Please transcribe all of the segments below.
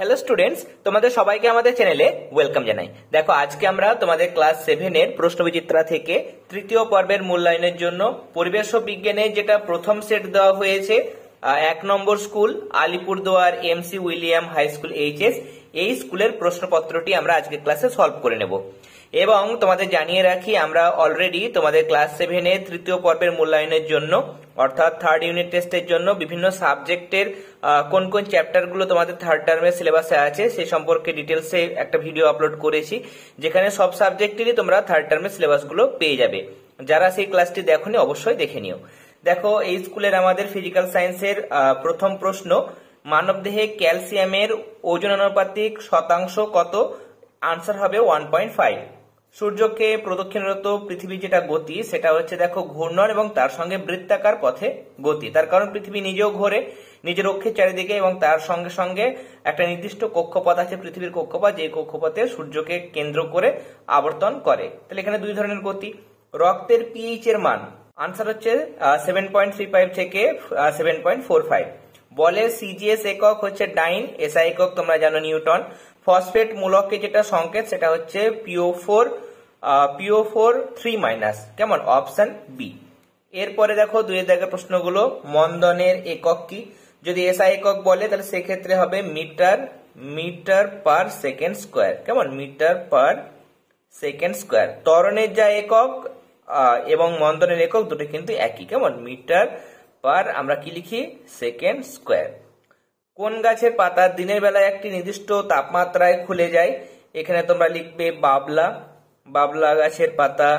hello students তোমাদের সবাইকে আমাদের চ্যানেলে ওয়েলকাম জানাই দেখো আজকে আমরা তোমাদের ক্লাস সেভেনের প্রশ্নবিচিত্রা থেকে তৃতীয় পর্বের মূল্যায়নের জন্য পরিবেশ বিজ্ঞানে যেটা প্রথম সেট দেওয়া হয়েছে এক number school Alipurduar MC William high school HS এই স্কুলের প্রশ্নপত্রটি আমরা আজকে ক্লাসে সলভ করে নেব এবং তোমাদের জানিয়ে রাখি আমরা অলরেডি তোমাদের ক্লাস সেভেনে তৃতীয় পর্বের মূল্যায়নের জন্য অর্থাৎ থার্ড ইউনিট টেস্টের জন্য বিভিন্ন সাবজেক্টের কোন কোন চ্যাপ্টারগুলো তোমাদের থার্ড টার্মের সিলেবাসে আছে সে সম্পর্কে ডিটেলসে একটা ভিডিও আপলোড করেছি যেখানে সব সাবজেক্টেরই তোমরা থার্ড টার্মের সিলেবাসগুলো পেয়ে যাবে যারা সেই ক্লাসটি দেখোনি অবশ্যই দেখে নিও দেখো এই স্কুলের আমাদের ফিজিক্যাল সায়েন্সের প্রথম প্রশ্ন মানবদেহে ক্যালসিয়ামের ওজন অনুপাতিক শতাংশ কত আনসার হবে ওয়ান পয়েন্ট ফাইভ সূর্যকে প্রদক্ষিণরত পৃথিবী যেটা গতি সেটা হচ্ছে দেখো ঘূর্ণন এবং তার সঙ্গে বৃত্তাকার পথে গতি তার কারণ পৃথিবী নিজেও ঘোরে নিজের অক্ষের চারিদিকে এবং তার সঙ্গে সঙ্গে একটা নির্দিষ্ট কক্ষপথ আছে পৃথিবীর কক্ষপথ যে কক্ষপথে সূর্যকে কেন্দ্র করে আবর্তন করে তাহলে এখানে দুই ধরনের গতি রক্তের পিএইচ এর মান আনসার হচ্ছে সেভেন পয়েন্ট থ্রি ফাইভ থেকে সেভেন পয়েন্ট ফোর ফাইভ বলে সিজিএস একক হচ্ছে ডাইন এসআই একক তোমরা জানো নিউটন ফসফেট মূলককে যেটা সংকেত সেটা হচ্ছে PO four PO four three minus কেমন অপশন বি এরপরে দেখো দুই দাগের প্রশ্নগুলো মন্দনের একক কি যদি এসআই একক বলে তাহলে সেক্ষেত্রে হবে metre metre per second square কেমন মিটার পার সেকেন্ড স্কোয়ার তরণের যা একক এবং মন্দনের একক দুটো কিন্তু একই কেমন মিটার পার আমরা কি লিখি সেকেন্ড স্কোয়ার কোন গাছের পাতা দিনের বেলায় একটি নির্দিষ্ট তাপমাত্রায় খুলে যায় এখানে তোমরা লিখবে বাবলা বাবলা গাছের পাতা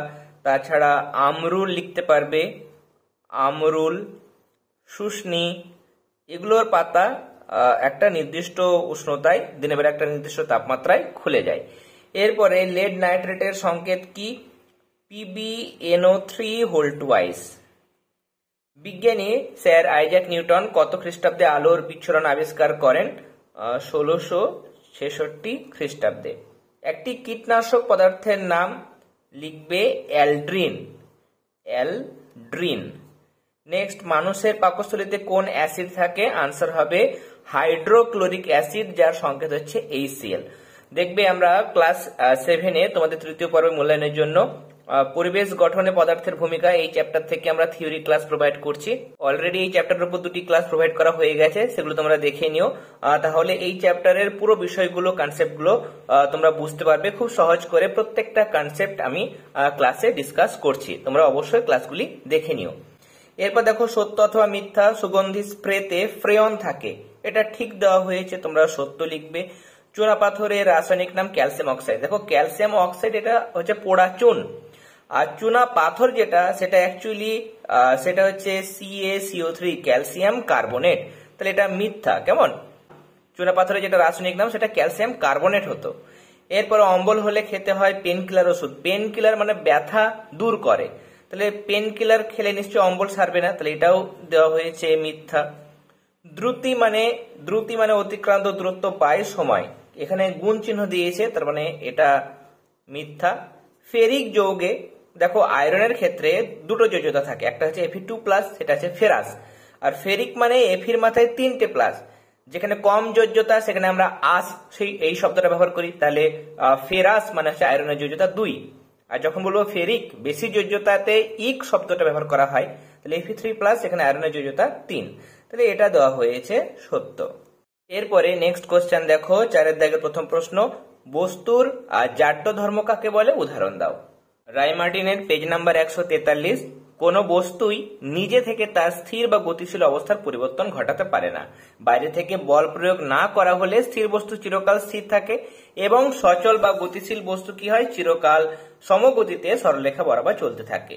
তাছাড়া আমরুল লিখতে পারবে আমরুল শুষ্নি এগুলোর পাতা একটা নির্দিষ্ট উষ্ণতায় দিনের বেলা একটা নির্দিষ্ট তাপমাত্রায় খুলে যায় এরপরে লেড নাইট্রেটের সংকেত কি পিবিএনও থ্রি হোল্টওয়াইস বিজ্ঞানী স্যার আইজাক নিউটন কত খ্রিস্টাব্দে আলোর বিচ্ছরণ আবিষ্কার করেন ষোলোশো ছেষট্টি খ্রিস্টাব্দে একটি কীটনাশক পদার্থের নাম লিখবে অ্যালড্রিন অ্যালড্রিন নেক্সট মানুষের পাকস্থলীতে কোন অ্যাসিড থাকে আনসার হবে হাইড্রোক্লোরিক অ্যাসিড যার সংকেত হচ্ছে এইসিএল দেখবে আমরা ক্লাস সেভেনে তোমাদের তৃতীয় পর্বে মূল্যায়নের জন্য পরিবেশ গঠনে পদার্থের ভূমিকা এই চ্যাপ্টার থেকে আমরা থিওরি ক্লাস প্রোভাইড করছি অলরেডি এই চ্যাপ্টারের উপর দুটি ক্লাস প্রোভাইড করা হয়ে গেছে সেগুলো তোমরা দেখে নিও তাহলে এই চ্যাপ্টারের পুরো বিষয়গুলো কনসেপ্টগুলো তোমরা বুঝতে পারবে খুব সহজ করে প্রত্যেকটা কনসেপ্ট আমি ক্লাসে ডিসকাস করছি তোমরা অবশ্যই ক্লাসগুলি দেখে নিও এরপর দেখো সত্য অথবা মিথ্যা সুগন্ধি স্প্রেতে ফ্রেয়ন থাকে এটা ঠিক দেওয়া হয়েছে তোমরা সত্য লিখবে চোরা পাথরের রাসায়নিক নাম ক্যালসিয়াম অক্সাইড দেখো ক্যালসিয়াম অক্সাইড এটা হচ্ছে পোড়া চুন আর চুনা পাথর যেটা সেটা অ্যাকচুয়ালি সেটা হচ্ছে CA CO three calcium carbonate তাহলে এটা মিথ্যা কেমন চুনা পাথরের যেটা রাসায়নিক নাম সেটা ক্যালসিয়াম কার্বনেট হতো এরপর অম্বল হলে খেতে হয় পেন কিলার ওষুধ পেন কিলার মানে ব্যথা দূর করে তাহলে পেন কিলার খেলে নিশ্চয়ই অম্বল সারবে না তাহলে এটাও দেওয়া হয়েছে মিথ্যা দ্রুতি মানে দ্রুতি মানে অতিক্রান্ত দূরত্ব পায় সময় এখানে গুণ চিহ্ন দিয়েছে তার মানে এটা মিথ্যা ফেরিক যৌগে দেখো আয়রনের ক্ষেত্রে দুটো যোজ্যতা থাকে একটা হচ্ছে এফি টু প্লাস সেটা হচ্ছে ফেরাস আর ফেরিক মানে এফির মাথায় তিনটে প্লাস যেখানে কম যোজ্যতা সেখানে আমরা আস সেই এই শব্দটা ব্যবহার করি তাহলে ফেরাস মানে হচ্ছে আয়রনের যোজ্যতা দুই আর যখন বলবো ফেরিক বেশি যোজ্যতাতে ইক শব্দটা ব্যবহার করা হয় তাহলে এফি থ্রি প্লাস সেখানে আয়রনের যোজ্যতা তিন তাহলে এটা দেওয়া হয়েছে সত্য এরপরে নেক্সট কোশ্চেন দেখো চারের দাগের প্রথম প্রশ্ন বস্তুর জাড্য ধর্ম কাকে বলে উদাহরণ দাও রাইমার্টিনের পেজ নাম্বার একশো তেতাল্লিশ কোনো বস্তুই নিজে থেকে তার স্থির বা গতিশীল অবস্থার পরিবর্তন ঘটাতে পারে না বাইরে থেকে বল প্রয়োগ না করা হলে স্থির বস্তু চিরকাল স্থির থাকে এবং সচল বা গতিশীল বস্তু কি হয় চিরকাল সমগতিতে সরলেখা বরাবর চলতে থাকে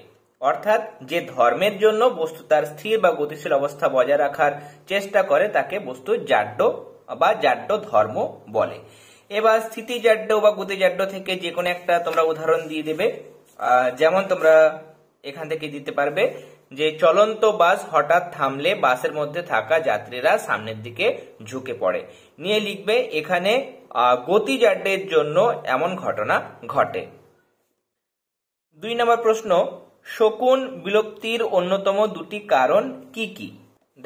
অর্থাৎ যে ধর্মের জন্য বস্তু তার স্থির বা গতিশীল অবস্থা বজায় রাখার চেষ্টা করে তাকে বস্তু জাড্য বা জাড্য ধর্ম বলে এবার স্থিতিজাড্য বা গতিজাড্য থেকে যে কোনো একটা তোমরা উদাহরণ দিয়ে দেবে যেমন তোমরা এখান থেকে দিতে পারবে যে চলন্ত বাস হঠাৎ থামলে বাসের মধ্যে থাকা যাত্রীরা সামনের দিকে ঝুঁকে পড়ে নিয়ে লিখবে এখানে গতিজাড্যের জন্য এমন ঘটনা ঘটে দুই নম্বর প্রশ্ন শকুন বিলুপ্তির অন্যতম দুটি কারণ কি কি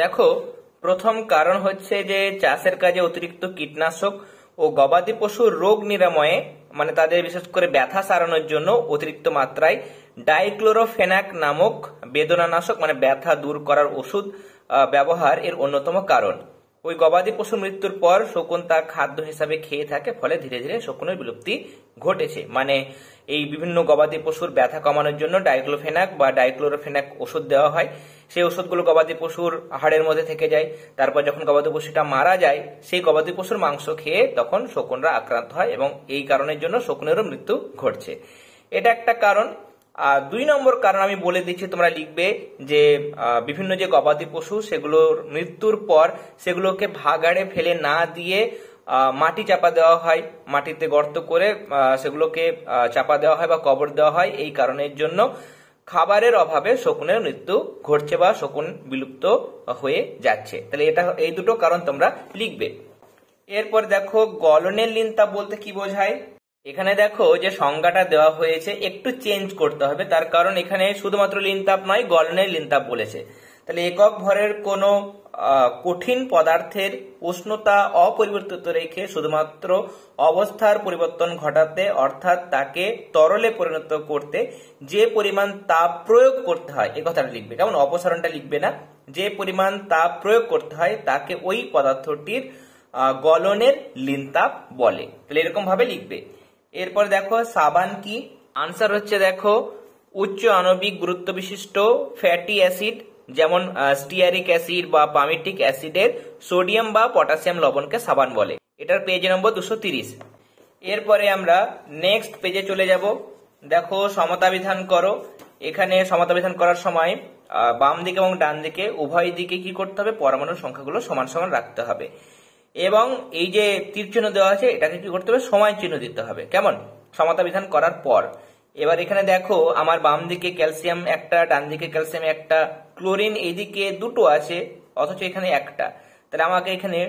দেখো প্রথম কারণ হচ্ছে যে চাষের কাজে অতিরিক্ত কীটনাশক ও গবাদি পশুর রোগ নিরাময়ে মানে তাদের বিশেষ করে ব্যথা সারানোর জন্য অতিরিক্ত মাত্রায় ডাইক্লোরোফেনাক নামক বেদনানাশক মানে ব্যথা দূর করার ওষুধ ব্যবহার এর অন্যতম কারণ ওই গবাদি পশু মৃত্যুর পর শকুন তা খাদ্য হিসাবে খেয়ে থাকে ফলে ধীরে ধীরে শকুনের বিলুপ্তি ঘটেছে মানে এই বিভিন্ন গবাদি পশুর ব্যথা কমানোর জন্য ডাইক্লোফেনাক বা ডাইক্লোরোফেনাক ওষুধ দেওয়া হয় সেই ওষুধগুলো গবাদি পশুর হাড়ের মধ্যে থেকে যায় তারপর যখন গবাদি পশুটা মারা যায় সেই গবাদি পশুর মাংস খেয়ে তখন শকুনরা আক্রান্ত হয় এবং এই কারণের জন্য শকুনেরও মৃত্যু ঘটছে এটা একটা কারণ আর দুই নম্বর কারণ আমি বলে দিচ্ছি তোমরা লিখবে যে বিভিন্ন যে গবাদি পশু সেগুলোর মৃত্যুর পর সেগুলোকে ভাগাড়ে ফেলে না দিয়ে মাটি চাপা দেওয়া হয় মাটিতে গর্ত করে সেগুলোকে চাপা দেওয়া হয় বা কবর দেওয়া হয় এই কারণের জন্য খাবারের অভাবে শকুনের মৃত্যু ঘটছে বা শকুন বিলুপ্ত হয়ে যাচ্ছে তাহলে এটা এই দুটো কারণ তোমরা লিখবে এরপর দেখো গলনের লিনতা বলতে কি বোঝায় এখানে দেখো যে সংজ্ঞাটা দেওয়া হয়েছে একটু চেঞ্জ করতে হবে তার কারণ এখানে শুধুমাত্র লিনতাপ নয় গলনের লিনতাপ বলেছে তাহলে একক ভরের কোনো কঠিন পদার্থের উষ্ণতা অপরিবর্তিত রেখে শুধুমাত্র অবস্থার পরিবর্তন ঘটাতে অর্থাৎ তাকে তরলে পরিণত করতে যে পরিমাণ তাপ প্রয়োগ করতে হয় এ কথাটা লিখবে কেমন অপসারণটা লিখবে না যে পরিমাণ তাপ প্রয়োগ করতে হয় তাকে ওই পদার্থটির গলনের লিনতাপ বলে তাহলে এরকম ভাবে লিখবে এরপর দেখো সাবান কি আনসার হচ্ছে দেখো উচ্চ আণবিক গুরুত্ব বিশিষ্ট ফ্যাটি অ্যাসিড যেমন স্টিয়ারিক অ্যাসিড বা পামিটিক অ্যাসিডের সোডিয়াম বা পটাশিয়াম লবণকে সাবান বলে এটার পেজ নম্বর দুশো তিরিশ এরপরে আমরা নেক্সট পেজে চলে যাব দেখো সমতা বিধান করো এখানে সমতা বিধান করার সময় বাম দিকে এবং ডান দিকে উভয় দিকে কি করতে হবে পরমাণু সংখ্যাগুলো সমান সমান রাখতে হবে এবং এই যে তীর চিহ্ন দেওয়া আছে এটাকে কি করতে হবে সময় চিহ্ন দিতে হবে কেমন সমতা বিধান করার পর এবার এখানে দেখো আমার বাম দিকে ক্যালসিয়াম একটা ডান দিকে ক্যালসিয়াম একটা ক্লোরিন এদিকে দুটো আছে অথচ এখানে একটা তাহলে আমাকে এখানে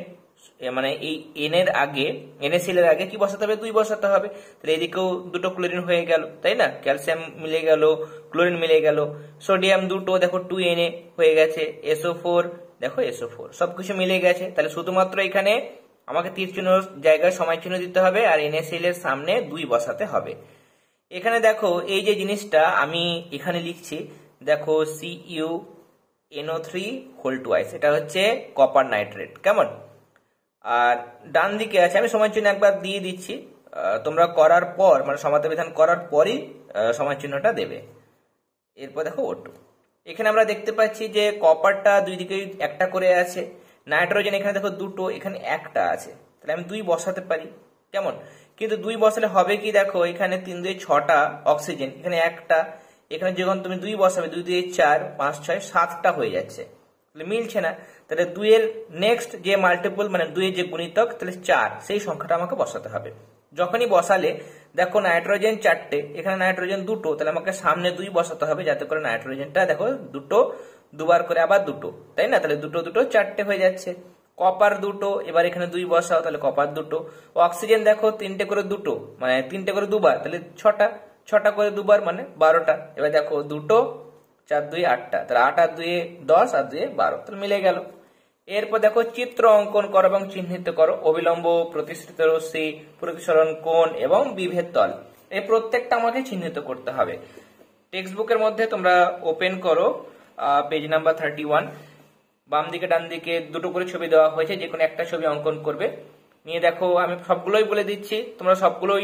মানে এই এন এর আগে এনএসএল এর আগে কি বসাতে হবে দুই বসাতে হবে তাহলে এদিকেও দুটো ক্লোরিন হয়ে গেল তাই না ক্যালসিয়াম মিলে গেল ক্লোরিন মিলে গেল সোডিয়াম দুটো দেখো টু এন এ হয়ে গেছে এসও ফোর দেখো এসও ফোর সবকিছু মিলে গেছে তাহলে শুধুমাত্র এখানে আমাকে তীর চিহ্ন জায়গায় সময় চিহ্ন দিতে হবে আর এনএসএল এর সামনে দুই বসাতে হবে এখানে দেখো এই যে জিনিসটা আমি এখানে লিখছি দেখো C U NO three whole twice এটা হচ্ছে কপার নাইট্রেট কেমন আর ডান দিকে আছে আমি সময়ের চিহ্ন একবার দিয়ে দিচ্ছি তোমরা করার পর মানে সমাধান বিধান করার পরই সময় চিহ্নটা দেবে এরপর দেখো ওটু এখানে আমরা দেখতে পাচ্ছি যে কপারটা দুই দিকে একটা করে আছে নাইট্রোজেন এখানে দেখো দুটো এখানে একটা আছে তাহলে আমি দুই বসাতে পারি কেমন কিন্তু দুই বসালে হবে কি দেখো এখানে তিন দুই ছটা অক্সিজেন এখানে একটা এখানে যখন তুমি দুই বসাবে দুই দুই চার পাঁচ ছয় সাতটা হয়ে যাচ্ছে তাহলে মিলছে না তাহলে দুইয়ের নেক্সট যে মাল্টিপল মানে দুইয়ের যে গুণিতক তাহলে চার সেই সংখ্যাটা আমাকে বসাতে হবে যখনই বসালে দেখো নাইট্রোজেন চারটে এখানে নাইট্রোজেন দুটো তাহলে আমাকে সামনে দুই বসাতে হবে যাতে করে নাইট্রোজেনটা দেখো দুটো দুবার করে আবার দুটো তাই না তাহলে দুটো দুটো চারটে হয়ে যাচ্ছে কপার দুটো এবার এখানে দুই বসাও তাহলে কপার দুটো অক্সিজেন দেখো তিনটে করে দুটো মানে তিনটে করে দুবার তাহলে ছটা ছটা করে দুবার মানে বারোটা এবার দেখো দুটো চার দুই আটটা তাহলে আট আর দুয়ে দশ আর দুয়ে বারো তাহলে মিলে গেল এরপর দেখো চিত্র অঙ্কন করো এবং চিহ্নিত করো অবিলম্ব প্রতিষ্ঠিত রশ্মি প্রতিসরণ কোণ এবং বিভেদ তল এই প্রত্যেকটা আমাকে চিহ্নিত করতে হবে টেক্সট বুকের মধ্যে তোমরা ওপেন করো পেজ নাম্বার থার্টি ওয়ান বাম দিকে ডান দিকে দুটো করে ছবি দেওয়া হয়েছে যে কোনো একটা ছবি অঙ্কন করবে নিয়ে দেখো আমি সবগুলোই বলে দিচ্ছি তোমরা সবগুলোই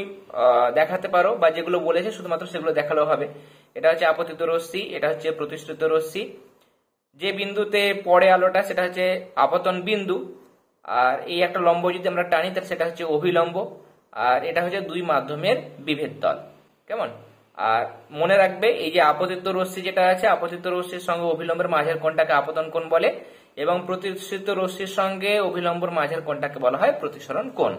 দেখাতে পারো বা যেগুলো বলেছে শুধুমাত্র সেগুলো দেখালেও হবে এটা হচ্ছে আপতিত রশ্মি এটা হচ্ছে প্রতিষ্ঠিত রশ্মি যে বিন্দুতে পড়ে আলোটা সেটা হচ্ছে আপতন বিন্দু আর এই একটা লম্ব যদি আমরা টানি তাহলে সেটা হচ্ছে অভিলম্ব আর এটা হচ্ছে দুই মাধ্যমের বিভেদ দল কেমন আর মনে রাখবে এই যে আপতিত রশ্মি যেটা আছে আপতিত রশ্মির সঙ্গে অভিলম্বের মাঝের কোনটাকে আপতন কোন বলে এবং প্রতিষ্ঠিত রশ্মির সঙ্গে অভিলম্বর মাঝের কোনটাকে বলা হয় প্রতিসরণ কোন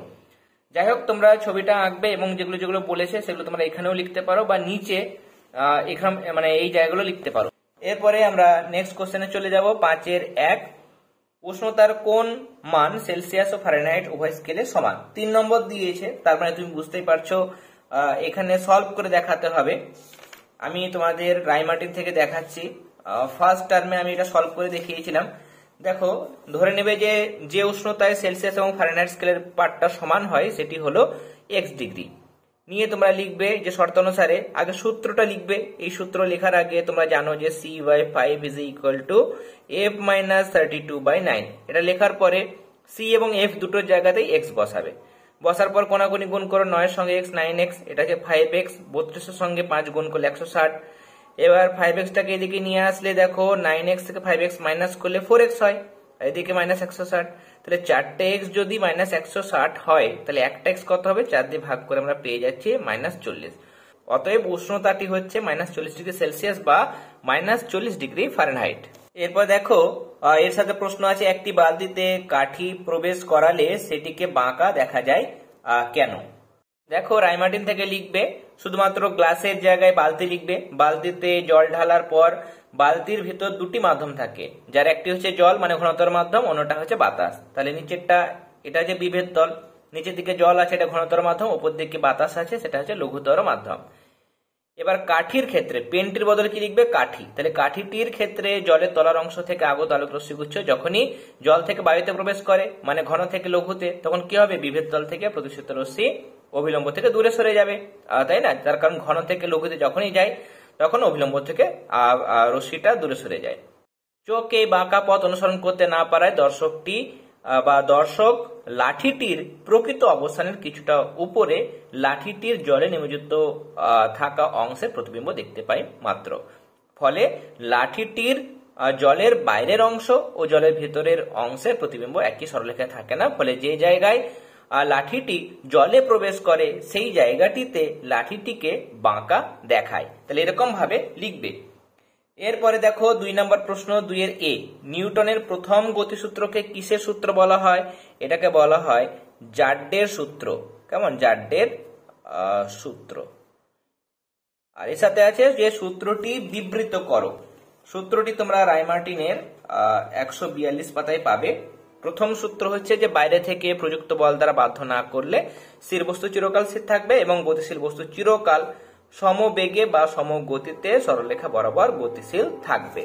যাই হোক তোমরা ছবিটা আঁকবে এবং যেগুলো যেগুলো বলেছে সেগুলো তোমরা এখানেও লিখতে পারো বা নিচে এখানে মানে এই জায়গাগুলো লিখতে পারো এরপরে আমরা নেক্সট কোশ্চেনে চলে যাব পাঁচের এক উষ্ণতার কোন মান সেলসিয়াস ও ফারেনহাইট উভয় স্কেলে সমান তিন নম্বর দিয়েছে তার মানে তুমি বুঝতেই পারছো এখানে সলভ করে দেখাতে হবে আমি তোমাদের রাইমার্টিন থেকে দেখাচ্ছি ফার্স্ট টার্মে আমি এটা সলভ করে দেখিয়েছিলাম দেখো ধরে নেবে যে যে উষ্ণতায় সেলসিয়াস এবং ফারেনহাইট স্কেলের পার্টটা সমান হয় সেটি হলো এক্স ডিগ্রি নিয়ে তোমরা লিখবে যে শর্ত অনুসারে আগে সূত্রটা লিখবে এই সূত্র লেখার আগে তোমরা জানো যে C by five is equal to F minus thirty two by nine এটা লেখার পরে সি এবং এফ দুটোর জায়গাতেই এক্স বসাবে বসার পর কোনাকুনি গুণ করো নয়ের সঙ্গে এক্স নাইন এক্স এটাকে ফাইভ এক্স বত্রিশের সঙ্গে পাঁচ গুণ করলে একশো ষাট এবার ফাইভ এক্সটাকে এদিকে নিয়ে আসলে দেখো নাইন এক্স থেকে ফাইভ এক্স মাইনাস করলে ফোর এক্স হয় এদিকে মাইনাস একশো ষাট তাহলে চারটে এক্স যদি মাইনাস একশো ষাট হয় তাহলে একটা এক্স কত হবে চার দিয়ে ভাগ করে আমরা পেয়ে যাচ্ছি মাইনাস চল্লিশ অতএব উষ্ণতাটি হচ্ছে মাইনাস চল্লিশ ডিগ্রি সেলসিয়াস বা মাইনাস চল্লিশ ডিগ্রি ফারেনহাইট এরপর দেখো এর সাথে প্রশ্ন আছে একটি বালতিতে কাঠি প্রবেশ করালে সেটিকে বাঁকা দেখা যায় কেন দেখো রাইমার্টিন থেকে লিখবে শুধুমাত্র গ্লাসের জায়গায় বালতি লিখবে বালতিতে জল ঢালার পর বালতির ভিতর দুটি মাধ্যম থাকে যার একটি হচ্ছে জল মানে ঘনতর মাধ্যম অন্যটা হচ্ছে বাতাস তাহলে নিচেরটা এটা যে বিভেদ তল নিচের দিকে জল আছে এটা ঘনতর মাধ্যম ওপর দিকে বাতাস আছে সেটা হচ্ছে লঘুতর মাধ্যম এবার কাঠির ক্ষেত্রে পেনটির বদলে কি লিখবে কাঠি তাহলে কাঠিটির ক্ষেত্রে জলের তলার অংশ থেকে আগত আলোক রশ্মিগুচ্ছ যখনই জল থেকে বায়ুতে প্রবেশ করে মানে ঘন থেকে লঘুতে তখন কি হবে বিভেদ তল থেকে প্রদূষিত রশ্মি অবিলম্ব থেকে দূরে সরে যাবে তাই না তার কারণ ঘন থেকে লঘুতে যখনই যায় তখন অবিলম্ব থেকে রশ্মিটা দূরে সরে যায় চোখে বাঁকা পথ অনুসরণ করতে না পারায় দর্শকটি বা দর্শক লাঠিটির প্রকৃত অবস্থানের কিছুটা উপরে লাঠিটির জলে নিমজ্জিত থাকা অংশের প্রতিবিম্ব দেখতে পাই মাত্র ফলে লাঠিটির জলের বাইরের অংশ ও জলের ভেতরের অংশের প্রতিবিম্ব একই সরলেখায় থাকে না ফলে যে জায়গায় লাঠিটি জলে প্রবেশ করে সেই জায়গাটিতে লাঠিটিকে বাঁকা দেখায় তাহলে এরকম ভাবে লিখবে এরপরে দেখো দুই নম্বর প্রশ্ন দুই এর এ নিউটনের প্রথম গতিসূত্রকে কিসের সূত্র বলা হয় এটাকে বলা হয় জাড্ডের সূত্র কেমন জাড্ডের সূত্র আর এর সাথে আছে যে সূত্রটি বিবৃত করো সূত্রটি তোমরা রায়মার্টিনের একশো বিয়াল্লিশ পাতায় পাবে প্রথম সূত্র হচ্ছে যে বাইরে থেকে প্রযুক্ত বল দ্বারা বাধ্য না করলে স্থির বস্তু চিরকাল স্থির থাকবে এবং গতিশীল বস্তু চিরকাল সমবেগে বা সমগতিতে সরলরেখা বরাবর গতিশীল থাকবে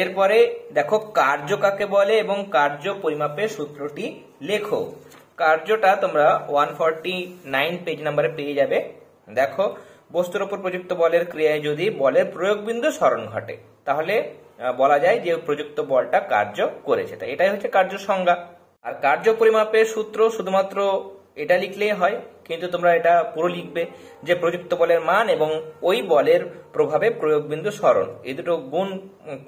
এরপরে দেখো কার্য কাকে বলে এবং কার্য পরিমাপের সূত্রটি লেখো কার্যটা তোমরা ওয়ান নাইন পেজ নাম্বারে পেয়ে যাবে দেখো বস্তুর উপর প্রযুক্ত বলের ক্রিয়ায় যদি বলের প্রয়োগ বিন্দু স্মরণ ঘটে তাহলে বলা যায় যে প্রযুক্ত বলটা কার্য করেছে তাই এটাই হচ্ছে কার্য সংজ্ঞা আর কার্য পরিমাপের সূত্র শুধুমাত্র এটা লিখলেই হয় কিন্তু তোমরা এটা পুরো লিখবে যে প্রযুক্ত বলের মান এবং ওই বলের প্রভাবে প্রয়োগ বিন্দু স্মরণ এই দুটো গুণ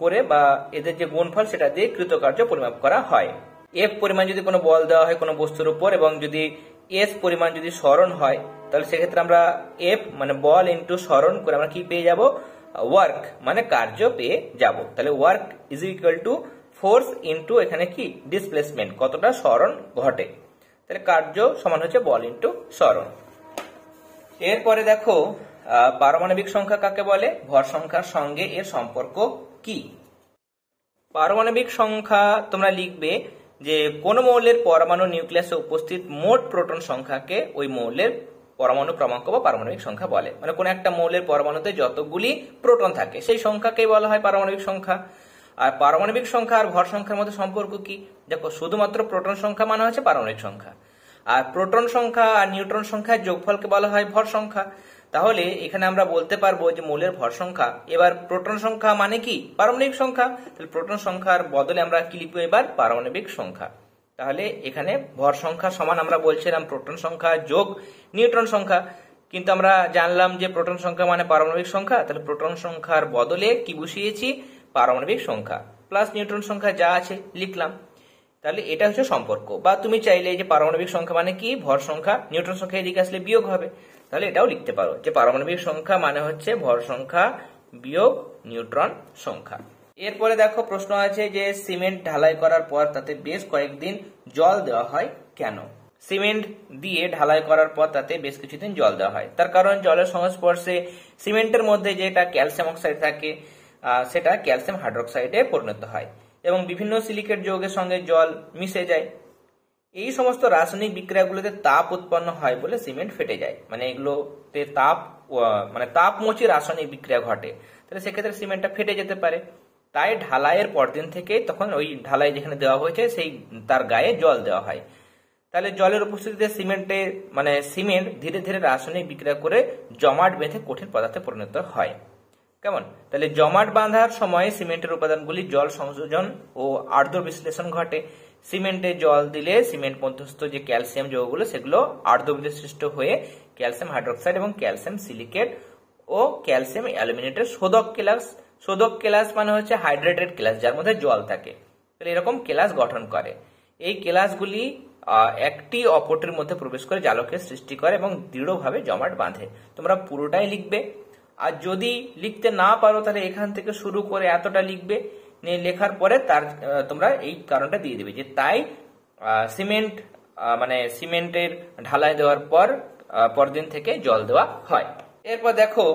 করে বা এদের যে গুণফল সেটা দিয়ে কৃতকার্য পরিমাপ করা হয় এফ পরিমাণ যদি কোনো বল দেওয়া হয় কোনো বস্তুর উপর এবং যদি এস পরিমাণ যদি স্মরণ হয় তাহলে সেক্ষেত্রে আমরা এফ মানে বল ইন্টু স্মরণ করে আমরা কি পেয়ে যাব ওয়ার্ক মানে কার্য পেয়ে যাব তাহলে work is equal to force into এখানে কি ডিসপ্লেসমেন্ট কতটা স্মরণ ঘটে তাহলে কার্য সমান হচ্ছে বল ইন্টু স্মরণ এরপরে দেখো পারমাণবিক সংখ্যা কাকে বলে ভর সংখ্যার সঙ্গে এর সম্পর্ক কি পারমাণবিক সংখ্যা তোমরা লিখবে যে কোন মৌলের পরমাণু নিউক্লিয়াসে উপস্থিত মোট প্রোটন সংখ্যাকে ওই মৌলের পরমাণু ক্রমাঙ্ক বা পারমাণবিক সংখ্যা বলে মানে কোন একটা মৌলের পরমাণুতে যতগুলি প্রোটন থাকে সেই সংখ্যাকেই বলা হয় পারমাণবিক সংখ্যা আর পারমাণবিক সংখ্যা আর ভর সংখ্যার মধ্যে সম্পর্ক কি দেখো শুধুমাত্র প্রোটন সংখ্যা মানা হচ্ছে পারমাণবিক সংখ্যা আর প্রোটন সংখ্যা আর নিউট্রন সংখ্যার যোগফলকে বলা হয় ভর সংখ্যা তাহলে এখানে আমরা বলতে পারবো যে মোলের ভর সংখ্যা এবার প্রোটন সংখ্যা মানে কি পারমাণবিক সংখ্যা তাহলে প্রোটন সংখ্যার বদলে আমরা কি লিখবো এবার পারমাণবিক সংখ্যা তাহলে এখানে ভর সংখ্যা সমান আমরা বলছিলাম প্রোটন সংখ্যা যোগ নিউট্রন সংখ্যা কিন্তু আমরা জানলাম যে প্রোটন সংখ্যা মানে পারমাণবিক সংখ্যা তাহলে প্রোটন সংখ্যার বদলে কি বসিয়েছি পারমাণবিক সংখ্যা প্লাস নিউট্রন সংখ্যা যা আছে লিখলাম তাহলে এটা হচ্ছে সম্পর্ক বা তুমি চাইলে যে পারমাণবিক সংখ্যা মানে কি ভর সংখ্যা নিউট্রন সংখ্যা এদিকে আসলে বিয়োগ হবে তাহলে এটাও লিখতে পারো যে পারমাণবিক সংখ্যা মানে হচ্ছে ভর সংখ্যা বিয়োগ নিউট্রন সংখ্যা এরপরে দেখো প্রশ্ন আছে যে সিমেন্ট ঢালাই করার পর তাতে বেশ কয়েকদিন জল দেওয়া হয় কেন সিমেন্ট দিয়ে ঢালাই করার পর তাতে বেশ কিছুদিন জল দেওয়া হয় তার কারণ জলের সংস্পর্শে সিমেন্টের মধ্যে যেটা ক্যালসিয়াম অক্সাইড থাকে সেটা ক্যালসিয়াম হাইড্রোক্সাইডে পরিণত হয় এবং বিভিন্ন সিলিকেট যৌগের সঙ্গে জল মিশে যায় এই সমস্ত রাসায়নিক বিক্রিয়াগুলোতে তাপ উৎপন্ন হয় বলে সিমেন্ট ফেটে যায় মানে এগুলোতে তাপ মানে তাপমোচী রাসায়নিক বিক্রিয়া ঘটে তাহলে সেক্ষেত্রে সিমেন্টটা ফেটে যেতে পারে তাই ঢালাইয়ের পরদিন থেকে তখন ওই ঢালাই যেখানে দেওয়া হয়েছে সেই তার গায়ে জল দেওয়া হয় তাহলে জলের উপস্থিতিতে সিমেন্টে মানে সিমেন্ট ধীরে ধীরে রাসায়নিক বিক্রিয়া করে জমাট বেঁধে কঠিন পদার্থে পরিণত হয় কেমন তাহলে জমাট বাঁধার সময় সিমেন্টের উপাদানগুলি জল সংযোজন ও আর্দ্র বিশ্লেষণ ঘটে সিমেন্টে জল দিলে সিমেন্ট মধ্যস্থ যে ক্যালসিয়াম যৌগগুলো সেগুলো আর্দ্র বিশিষ্ট হয়ে ক্যালসিয়াম হাইড্রোক্সাইড এবং ক্যালসিয়াম সিলিকেট ও ক্যালসিয়াম অ্যালুমিনেটের শোধক ক্লাস শোধক ক্লাস মানে হচ্ছে হাইড্রেটেড ক্লাস যার মধ্যে জল থাকে তাহলে এরকম ক্লাস গঠন করে এই ক্লাসগুলি একটি অপরটির মধ্যে প্রবেশ করে জালকের সৃষ্টি করে এবং দৃঢ়ভাবে জমাট বাঁধে তোমরা পুরোটাই লিখবে আর যদি লিখতে না পারো তাহলে এখান থেকে শুরু করে এতটা লিখবে লেখার পরে তার তোমরা এই কারণটা দিয়ে দেবে যে তাই সিমেন্ট মানে সিমেন্টের ঢালাই দেওয়ার পর পরদিন থেকে জল দেওয়া হয় এরপর দেখো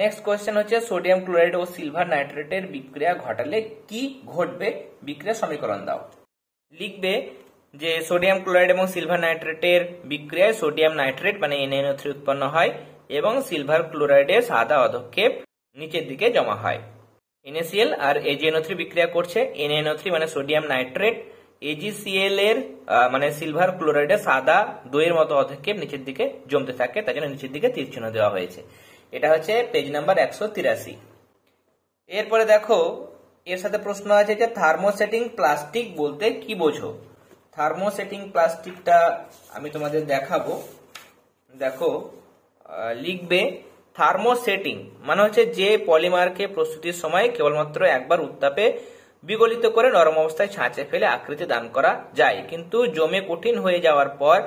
নেক্সট কোয়েশ্চেন হচ্ছে সোডিয়াম ক্লোরাইড ও সিলভার নাইট্রেটের বিক্রিয়া ঘটালে কি ঘটবে বিক্রিয়া সমীকরণ দাও লিখবে যে সোডিয়াম ক্লোরাইড এবং সিলভার নাইট্রেটের বিক্রিয়ায় সোডিয়াম নাইট্রেট মানে এনএনও থ্রি উৎপন্ন হয় এবং সিলভার ক্লোরাইডের সাদা অধক্ষেপ নিচের দিকে জমা হয় এনএসিএল আর এজিএনও থ্রি বিক্রিয়া করছে এনএনও থ্রি মানে সোডিয়াম নাইট্রেট এজিসিএল এর মানে সিলভার ক্লোরাইডের সাদা দইয়ের মতো অধক্ষেপ নিচের দিকে জমতে থাকে তাই জন্য নিচের দিকে তীর চিহ্ন দেওয়া হয়েছে এটা হচ্ছে পেজ নাম্বার একশো তিরাশি এরপরে দেখো এর সাথে প্রশ্ন আছে যে থার্মোসেটিং প্লাস্টিক বলতে কি বোঝো থার্মোসেটিং প্লাস্টিকটা আমি তোমাদের দেখাবো দেখো লিখবে থার্মোসেটিং মানে হচ্ছে যে পলিমারকে প্রস্তুতির সময় কেবলমাত্র একবার উত্তাপে বিগলিত করে নরম অবস্থায় ছাঁচে ফেলে আকৃতি দান করা যায় কিন্তু জমে কঠিন হয়ে যাওয়ার পর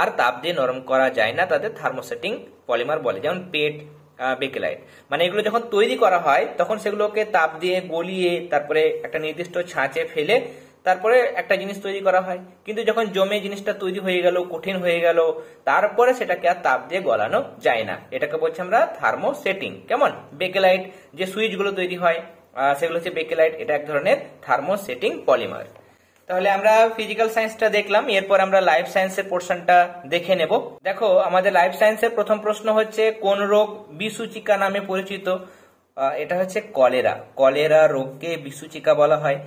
আর তাপ দিয়ে নরম করা যায় না তাদের থার্মোসেটিং পলিমার বলে যেমন পেট বেকেলাইট মানে এগুলো যখন তৈরি করা হয় তখন সেগুলোকে তাপ দিয়ে গলিয়ে তারপরে একটা নির্দিষ্ট ছাঁচে ফেলে তারপরে একটা জিনিস তৈরি করা হয় কিন্তু যখন জমে জিনিসটা তৈরি হয়ে গেল কঠিন হয়ে গেল তারপরে সেটাকে আর তাপ দিয়ে গলানো যায় না এটাকে বলছি আমরা থার্মোসেটিং কেমন বেকেলাইট যে সুইচগুলো তৈরি হয় সেগুলো হচ্ছে বেকেলাইট এটা এক ধরনের থার্মোসেটিং পলিমার তাহলে আমরা ফিজিক্যাল সায়েন্সটা দেখলাম এরপর আমরা লাইফ সায়েন্সের পোর্শনটা দেখে নেব দেখো আমাদের লাইফ সায়েন্সের প্রথম প্রশ্ন হচ্ছে কোন রোগ বিসূচিকা নামে পরিচিত এটা হচ্ছে কলেরা কলেরা রোগকে বিসূচিকা বলা হয়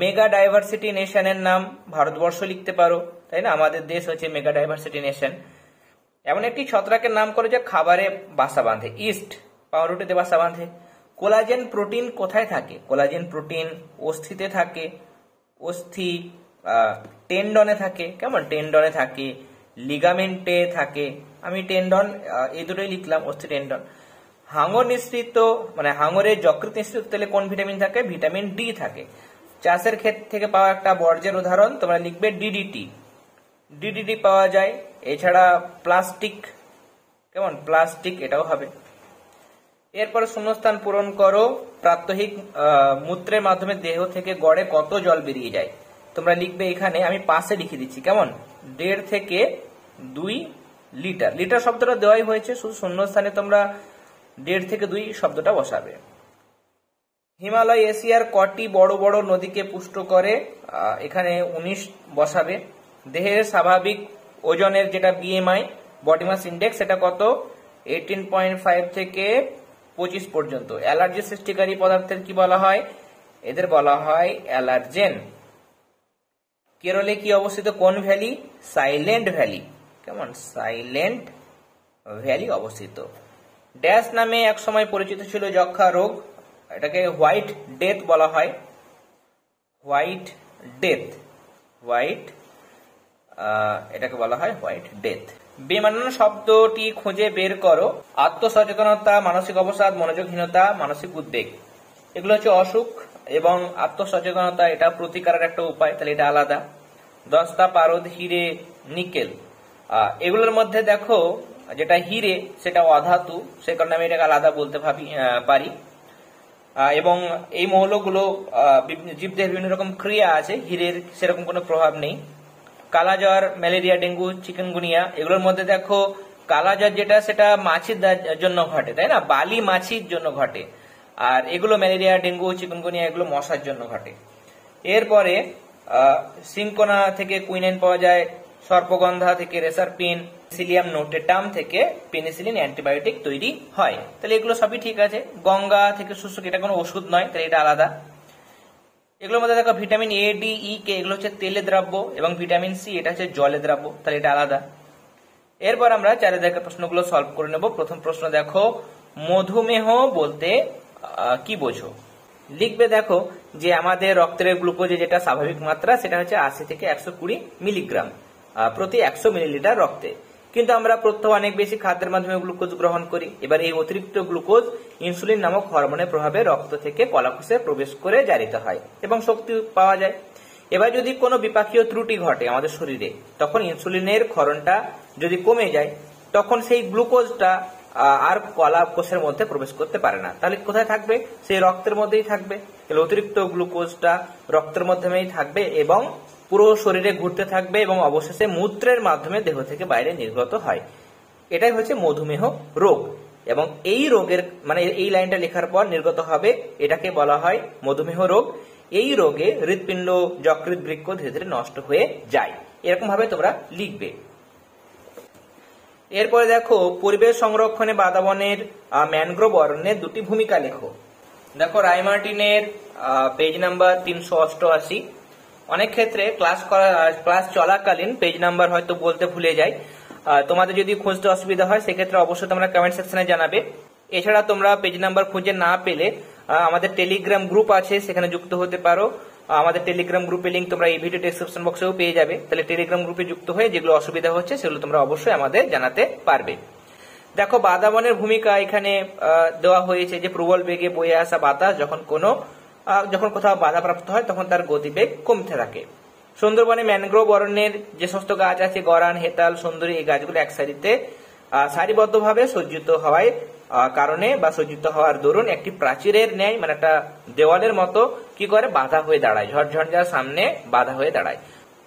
মেগা ডাইভার্সিটি নেশনের নাম ভারতবর্ষ লিখতে পারো তাই না আমাদের দেশ হচ্ছে মেগা ডাইভার্সিটি নেশন এমন একটি ছত্রাকের নাম করো যা খাবারে বাসা বাঁধে ইস্ট পাউরুটিতে বাসা বাঁধে কোলাজেন প্রোটিন কোথায় থাকে কোলাজেন প্রোটিন অস্থিতে থাকে অস্থি টেন্ডনে থাকে কেমন টেন্ডনে থাকে লিগামেন্টে থাকে আমি টেন্ডন এই দুটোই লিখলাম অস্থি টেন্ডন হাঙর নিঃসৃত মানে হাঙরের যকৃত নিঃসৃত তেলে কোন ভিটামিন থাকে ভিটামিন ডি থাকে চাষের ক্ষেত থেকে পাওয়া একটা বর্জ্যের উদাহরণ তোমরা লিখবে ডিডিটি ডিডিটি পাওয়া যায় এছাড়া প্লাস্টিক কেমন প্লাস্টিক এটাও হবে এরপর শূন্যস্থান পূরণ করো প্রাত্যহিক মূত্রের মাধ্যমে দেহ থেকে গড়ে কত জল বেরিয়ে যায় তোমরা লিখবে এখানে আমি পাশে লিখে দিচ্ছি কেমন দেড় থেকে দুই লিটার লিটার শব্দটা দেওয়াই হয়েছে শুধু শূন্যস্থানে তোমরা দেড় থেকে দুই শব্দটা বসাবে হিমালয় এশিয়ার কটি বড় বড় নদীকে পুষ্ট করে এখানে উনিশ বসাবে দেহের স্বাভাবিক ওজনের যেটা বিএমআই বডি মাস ইন্ডেক্স সেটা কত এইটিন পয়েন্ট ফাইভ থেকে পঁচিশ পর্যন্ত অ্যালার্জি সৃষ্টিকারী পদার্থের কি বলা হয় এদের বলা হয় অ্যালার্জেন কেরলে কি অবস্থিত কোন ভ্যালি সাইলেন্ট ভ্যালি কেমন সাইলেন্ট ভ্যালি অবস্থিত ড্যাশ নামে এক সময় পরিচিত ছিল যক্ষা রোগ এটাকে হোয়াইট ডেথ বলা হয় হোয়াইট ডেথ হোয়াইট এটাকে বলা হয় হোয়াইট ডেথ বেমানান শব্দটি খুঁজে বের করো আত্মসচেতনতা মানসিক অবসাদ মনোযোগহীনতা মানসিক উদ্বেগ এগুলো হচ্ছে অসুখ এবং আত্মসচেতনতা এটা প্রতিকারের একটা উপায় তাহলে এটা আলাদা দস্তা পারদ হিরে নিকেল এগুলোর মধ্যে দেখো যেটা হিরে সেটা অধাতু সে কারণে আমি এটাকে আলাদা বলতে ভাবি পারি এবং এই মৌলগুলো জীবদের বিভিন্ন রকম ক্রিয়া আছে হীরের সেরকম কোনো প্রভাব নেই কালাজ্বর ম্যালেরিয়া ডেঙ্গু চিকেনগুনিয়া এগুলোর মধ্যে দেখো কালাজ্বর যেটা সেটা মাছির জন্য ঘটে তাই না বালি মাছির জন্য ঘটে আর এগুলো ম্যালেরিয়া ডেঙ্গু চিকেনগুনিয়া এগুলো মশার জন্য ঘটে এরপরে সিঙ্কোনা থেকে কুইনাইন পাওয়া যায় সর্পগন্ধা থেকে রেসারপিন সিলিয়াম টার্ম থেকে পেনিসিলিন অ্যান্টিবায়োটিক তৈরি হয় তাহলে এগুলো সবই ঠিক আছে গঙ্গা থেকে শুষ্ক এটা কোনো ওষুধ নয় তাহলে এটা আলাদা এগুলোর মধ্যে দেখো ভিটামিন এ ডি ই কে এগুলো হচ্ছে তেলে দ্রব্য এবং ভিটামিন সি এটা হচ্ছে জলে দ্রব্য তাহলে এটা আলাদা এরপর আমরা দেখা প্রশ্নগুলো সলভ করে নেব প্রথম প্রশ্ন দেখো মধুমেহ বলতে কি বোঝো লিখবে দেখো যে আমাদের রক্তের গ্লুকোজে যেটা স্বাভাবিক মাত্রা সেটা হচ্ছে আশি থেকে একশো কুড়ি মিলিগ্রাম প্রতি একশো মিলিলিটার রক্তে কিন্তু আমরা প্রত্যহ অনেক বেশি খাদ্যের মাধ্যমে গ্লুকোজ গ্রহণ করি এবার এই অতিরিক্ত গ্লুকোজ ইনসুলিন নামক হরমোনের প্রভাবে রক্ত থেকে কলাকুষে প্রবেশ করে জারিত হয় এবং শক্তি পাওয়া যায় এবার যদি কোনো বিপাকীয় ত্রুটি ঘটে আমাদের শরীরে তখন ইনসুলিনের ক্ষরণটা যদি কমে যায় তখন সেই গ্লুকোজটা আর কলা কোষের মধ্যে প্রবেশ করতে পারে না তাহলে কোথায় থাকবে সেই রক্তের মধ্যেই থাকবে তাহলে অতিরিক্ত গ্লুকোজটা রক্তের মাধ্যমেই থাকবে এবং পুরো শরীরে ঘুরতে থাকবে এবং অবশেষে মূত্রের মাধ্যমে দেহ থেকে বাইরে নির্গত হয় এটাই হচ্ছে মধুমেহ রোগ এবং এই রোগের মানে এই লাইনটা লেখার পর নির্গত হবে এটাকে বলা হয় মধুমেহ রোগ এই রোগে হৃৎপিণ্ড যকৃৎ বৃক্ষ ধীরে ধীরে নষ্ট হয়ে যায় এরকম ভাবে তোমরা লিখবে এরপরে দেখো পরিবেশ সংরক্ষণে বাদাবনের ম্যানগ্রোভ অরণ্যের দুটি ভূমিকা লেখো দেখো রায়মার্টিনের পেজ নাম্বার তিনশো অষ্টআশি অনেক ক্ষেত্রে ক্লাস ক্লাস চলাকালীন পেজ নাম্বার হয়তো বলতে ভুলে যাই তোমাদের যদি খুঁজতে অসুবিধা হয় সেক্ষেত্রে অবশ্যই তোমরা কমেন্ট সেকশনে জানাবে এছাড়া তোমরা পেজ নাম্বার খুঁজে না পেলে আমাদের টেলিগ্রাম গ্রুপ আছে সেখানে যুক্ত হতে পারো আমাদের টেলিগ্রাম গ্রুপে লিঙ্ক তোমরা এই ভিডিও ডিসক্রিপশন বক্সেও পেয়ে যাবে তাহলে টেলিগ্রাম গ্রুপে যুক্ত হয়ে যেগুলো অসুবিধা হচ্ছে সেগুলো তোমরা অবশ্যই আমাদের জানাতে পারবে দেখো বাদাবনের ভূমিকা এখানে দেওয়া হয়েছে যে প্রবল বেগে বয়ে আসা বাতাস যখন কোনো যখন কোথাও বাধাপ্রাপ্ত হয় তখন তার গতিবেগ কমতে থাকে সুন্দরবনে ম্যানগ্রোভ অরণ্যের যে সমস্ত গাছ আছে গরান হেতাল সুন্দরী এই গাছগুলো এক সারিতে সারিবদ্ধভাবে সজ্জিত হওয়ায় কারণে বা সজ্জিত হওয়ার দরুন একটি প্রাচীরের ন্যায় মানে একটা দেওয়ালের মতো কি করে বাধা হয়ে দাঁড়ায় ঝড়ঝঞ্ঝার সামনে বাধা হয়ে দাঁড়ায়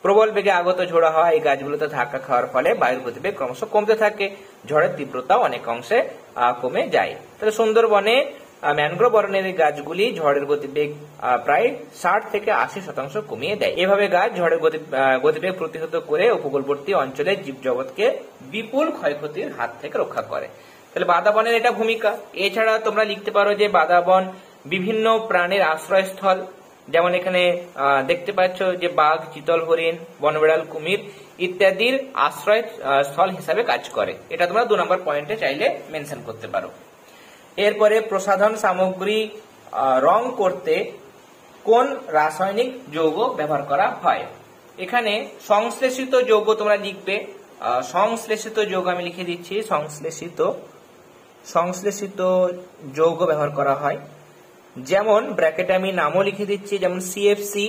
প্রবল বেগে আগত ঝোড়া হওয়া এই গাছগুলোতে ধাক্কা খাওয়ার ফলে বায়ুর গতিবেগ ক্রমশ কমতে থাকে ঝড়ের তীব্রতা অনেক অংশে কমে যায় তাহলে সুন্দরবনে ম্যানগ্রোভ অরণ্যের গাছগুলি ঝড়ের গতিবেগ প্রায় ষাট থেকে আশি শতাংশ কমিয়ে দেয় এভাবে গাছ ঝড়ের গতিবেগ প্রতিহত করে উপকূলবর্তী অঞ্চলের জীবজগৎকে বিপুল ক্ষয়ক্ষতির হাত থেকে রক্ষা করে তাহলে বাদাবনের এটা ভূমিকা এছাড়া তোমরা লিখতে পারো যে বাদাবন বিভিন্ন প্রাণীর আশ্রয়স্থল যেমন এখানে দেখতে পাচ্ছ যে বাঘ চিতল হরিণ বনবেড়াল কুমির ইত্যাদির আশ্রয় স্থল হিসাবে কাজ করে এটা তোমরা দু নম্বর পয়েন্টে চাইলে মেনশন করতে পারো এরপরে প্রসাধন সামগ্রী রং করতে কোন রাসায়নিক যৌগ ব্যবহার করা হয় এখানে সংশ্লেষিত যৌগ তোমরা লিখবে সংশ্লেষিত যৌগ আমি লিখে দিচ্ছি সংশ্লেষিত সংশ্লেষিত যৌগ ব্যবহার করা হয় যেমন ব্র্যাকেটে আমি নামও লিখে দিচ্ছি যেমন সিএফসি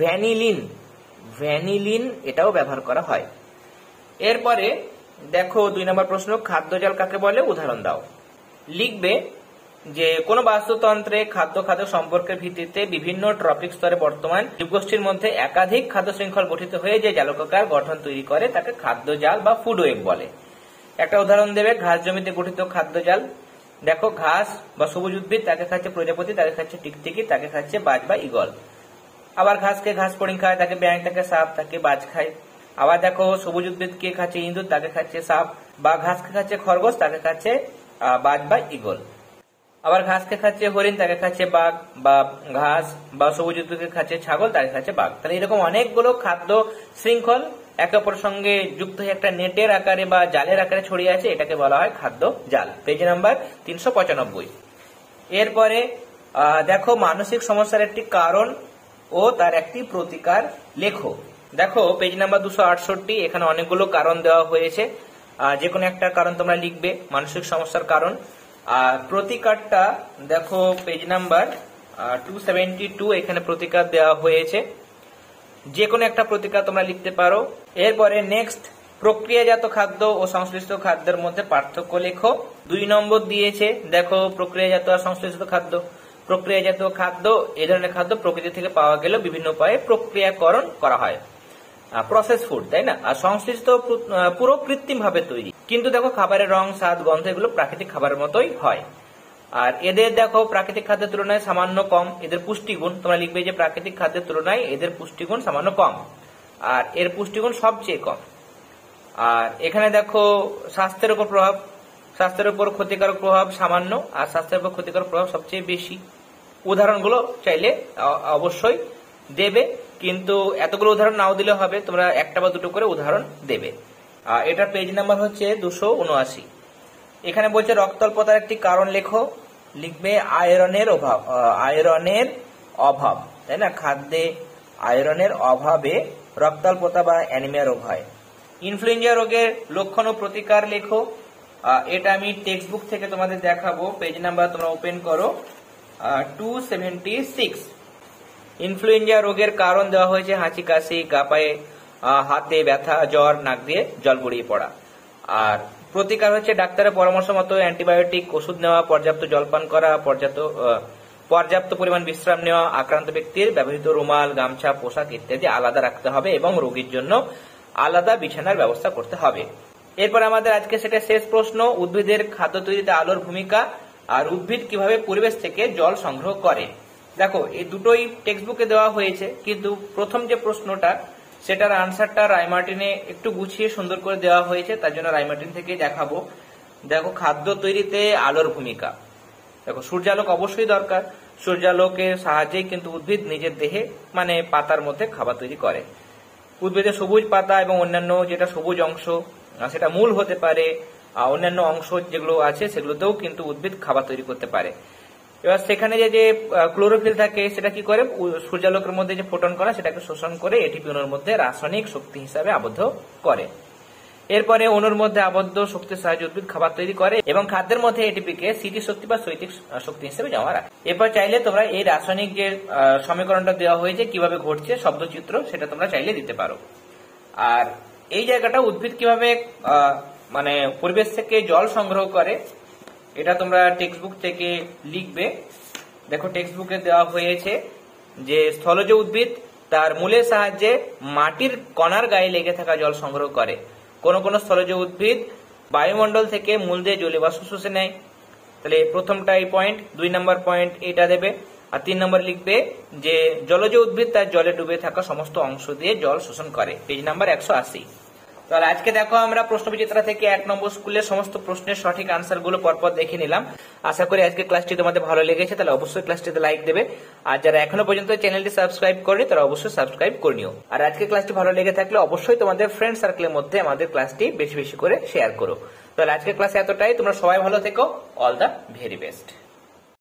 ভ্যানিলিন ভ্যানিলিন এটাও ব্যবহার করা হয় এরপরে দেখো দুই নম্বর প্রশ্ন খাদ্য জল কাকে বলে উদাহরণ দাও লিখবে যে কোন বাস্তুতন্ত্রে খাদ্য খাদ্য সম্পর্কের ভিত্তিতে বিভিন্ন ট্রপিক স্তরে বর্তমান যুগোষ্ঠীর মধ্যে একাধিক খাদ্য শৃঙ্খল গঠিত হয়ে যে জালকাকার গঠন তৈরি করে তাকে খাদ্য জাল বা ফুড ওয়েব বলে একটা উদাহরণ দেবে ঘাস জমিতে গঠিত খাদ্য জাল দেখো ঘাস বা সবুজ উদ্ভিদ তাকে খাচ্ছে প্রজাপতি তাকে খাচ্ছে টিকটিকি তাকে খাচ্ছে বাজ বা ইগল আবার ঘাসকে ঘাস পড়িং খায় তাকে ব্যাঙ তাকে সাপ তাকে বাজ খায় আবার দেখো সবুজ উদ্ভিদ কে খাচ্ছে ইঁদুর তাকে খাচ্ছে সাপ বা ঘাসকে খাচ্ছে খরগোশ তাকে খাচ্ছে বাঘ বা ইগল আবার ঘাসকে খাচ্ছে হরিণ তাকে খাচ্ছে বাঘ বা ঘাস বা সবুজ খাচ্ছে ছাগল তাকে খাচ্ছে বাঘ তাহলে এরকম অনেকগুলো খাদ্য শৃঙ্খল একে অপরের সঙ্গে যুক্ত হয়ে একটা নেটের আকারে বা জালের আকারে ছড়িয়ে আছে এটাকে বলা হয় খাদ্য জাল পেজ নাম্বার তিনশো পঁচানব্বই এরপরে দেখো মানসিক সমস্যার একটি কারণ ও তার একটি প্রতিকার লেখো দেখো পেজ নাম্বার দুশো আটষট্টি এখানে অনেকগুলো কারণ দেওয়া হয়েছে যে কোনো একটা কারণ তোমরা লিখবে মানসিক সমস্যার কারণ আর প্রতিকারটা দেখো page number two seventy two এখানে প্রতিকার দেওয়া হয়েছে যে কোনো একটা প্রতিকার তোমরা লিখতে পারো এরপরে নেক্সট প্রক্রিয়াজাত খাদ্য ও সংশ্লিষ্ট খাদ্যের মধ্যে পার্থক্য লেখো দুই নম্বর দিয়েছে দেখো প্রক্রিয়াজাত আর সংশ্লিষ্ট খাদ্য প্রক্রিয়াজাত খাদ্য এ ধরনের খাদ্য প্রকৃতি থেকে পাওয়া গেলেও বিভিন্ন উপায়ে প্রক্রিয়াকরণ করা হয় প্রসেস ফুড তাই না আর সংশ্লিষ্ট পুরো কৃত্রিমভাবে তৈরি কিন্তু দেখো খাবারের রং স্বাদ গন্ধ এগুলো প্রাকৃতিক খাবারের মতোই হয় আর এদের দেখো প্রাকৃতিক খাদ্যের তুলনায় সামান্য কম এদের পুষ্টিগুণ তোমরা লিখবে যে প্রাকৃতিক খাদ্যের তুলনায় এদের পুষ্টিগুণ সামান্য কম আর এর পুষ্টিগুণ সবচেয়ে কম আর এখানে দেখো স্বাস্থ্যের উপর প্রভাব স্বাস্থ্যের উপর ক্ষতিকারক প্রভাব সামান্য আর স্বাস্থ্যের উপর ক্ষতিকারক প্রভাব সবচেয়ে বেশি উদাহরণগুলো চাইলে অবশ্যই দেবে কিন্তু এতগুলো উদাহরণ নাও দিলে হবে তোমরা একটা বা দুটো করে উদাহরণ দেবে এটার পেজ নাম্বার হচ্ছে দুশো উনআশি এখানে বলছে রক্তল্পতার একটি কারণ লেখো লিখবে আয়রনের অভাব আয়রনের অভাব তাই না খাদ্যে আয়রনের অভাবে রক্তাল্পতা বা অ্যানিমিয়া রোগ হয় ইনফ্লুয়েঞ্জা রোগের লক্ষণ ও প্রতিকার লেখো এটা আমি টেক্সট বুক থেকে তোমাদের দেখাবো পেজ নাম্বার তোমরা ওপেন করো টু সেভেন্টি সিক্স ইনফ্লুয়েঞ্জা রোগের কারণ দেওয়া হয়েছে হাঁচি কাশি গা পায়ে হাতে ব্যথা জ্বর নাক দিয়ে জল গড়িয়ে পড়া আর প্রতিকার হচ্ছে ডাক্তারের পরামর্শ মতো অ্যান্টিবায়োটিক ওষুধ নেওয়া পর্যাপ্ত জলপান করা পর্যাপ্ত পর্যাপ্ত পরিমাণ বিশ্রাম নেওয়া আক্রান্ত ব্যক্তির ব্যবহৃত রুমাল গামছা পোশাক ইত্যাদি আলাদা রাখতে হবে এবং রোগীর জন্য আলাদা বিছানার ব্যবস্থা করতে হবে এরপর আমাদের আজকে সেটা শেষ প্রশ্ন উদ্ভিদের খাদ্য তৈরিতে আলোর ভূমিকা আর উদ্ভিদ কিভাবে পরিবেশ থেকে জল সংগ্রহ করে দেখো এই দুটোই টেক্সট বুকে দেওয়া হয়েছে কিন্তু প্রথম যে প্রশ্নটা সেটার আনসারটা রায়মার্টিনে একটু গুছিয়ে সুন্দর করে দেওয়া হয়েছে তার জন্য রায়মার্টিন থেকে দেখাবো দেখো খাদ্য তৈরিতে আলোর ভূমিকা দেখো সূর্যালোক অবশ্যই দরকার সূর্যালোকের সাহায্যে কিন্তু উদ্ভিদ নিজের দেহে মানে পাতার মধ্যে খাবার তৈরি করে উদ্ভিদের সবুজ পাতা এবং অন্যান্য যেটা সবুজ অংশ সেটা মূল হতে পারে অন্যান্য অংশ যেগুলো আছে সেগুলোতেও কিন্তু উদ্ভিদ খাবার তৈরি করতে পারে এবার সেখানে যে যে ক্লোরোফিল থাকে সেটা কি করে সূর্যালোকের মধ্যে যে ফোটন করা সেটাকে শোষণ করে এটিপি অনুর মধ্যে রাসায়নিক শক্তি হিসাবে আবদ্ধ করে এরপরে অনুর মধ্যে আবদ্ধ শক্তির সাহায্যে উদ্ভিদ খাবার তৈরি করে এবং খাদ্যের মধ্যে এটিপিকে শক্তি বা শৈতিক শক্তি হিসেবে জমা রাখে এরপর চাইলে তোমরা এই রাসায়নিক যে সমীকরণটা দেওয়া হয়েছে কিভাবে ঘটছে শব্দচিত্র সেটা তোমরা চাইলে দিতে পারো আর এই জায়গাটা উদ্ভিদ কিভাবে মানে পরিবেশ থেকে জল সংগ্রহ করে এটা তোমরা টেক্সট বুক থেকে লিখবে দেখো টেক্সট বুকে দেওয়া হয়েছে যে স্থলজ উদ্ভিদ তার মূলের সাহায্যে মাটির কণার গায়ে লেগে থাকা জল সংগ্রহ করে কোন কোন স্থলজ উদ্ভিদ বায়ুমণ্ডল থেকে মূল দিয়ে জলে বা শুষে নেয় তাহলে প্রথমটা এই পয়েন্ট দুই নম্বর পয়েন্ট এটা দেবে আর তিন নম্বর লিখবে যে জলজ উদ্ভিদ তার জলে ডুবে থাকা সমস্ত অংশ দিয়ে জল শোষণ করে পেজ নাম্বার একশো আশি তাহলে আজকে দেখো আমরা প্রশ্ন বিচিত্রা থেকে এক নম্বর স্কুলের সমস্ত প্রশ্নের সঠিক আনসার গুলো পরপর দেখে নিলাম আশা করি আজকে ক্লাসটি তোমাদের ভালো লেগেছে তাহলে অবশ্যই ক্লাসটিতে লাইক দেবে আর যারা এখনো পর্যন্ত চ্যানেলটি সাবস্ক্রাইব করে তারা অবশ্যই সাবস্ক্রাইব করে নিও আর আজকে ক্লাসটি ভালো লেগে থাকলে অবশ্যই তোমাদের ফ্রেন্ড সার্কেলের মধ্যে আমাদের ক্লাসটি বেশি বেশি করে শেয়ার করো তাহলে আজকের ক্লাসে এতটাই তোমরা সবাই ভালো থেকো অল দ্য ভেরি বেস্ট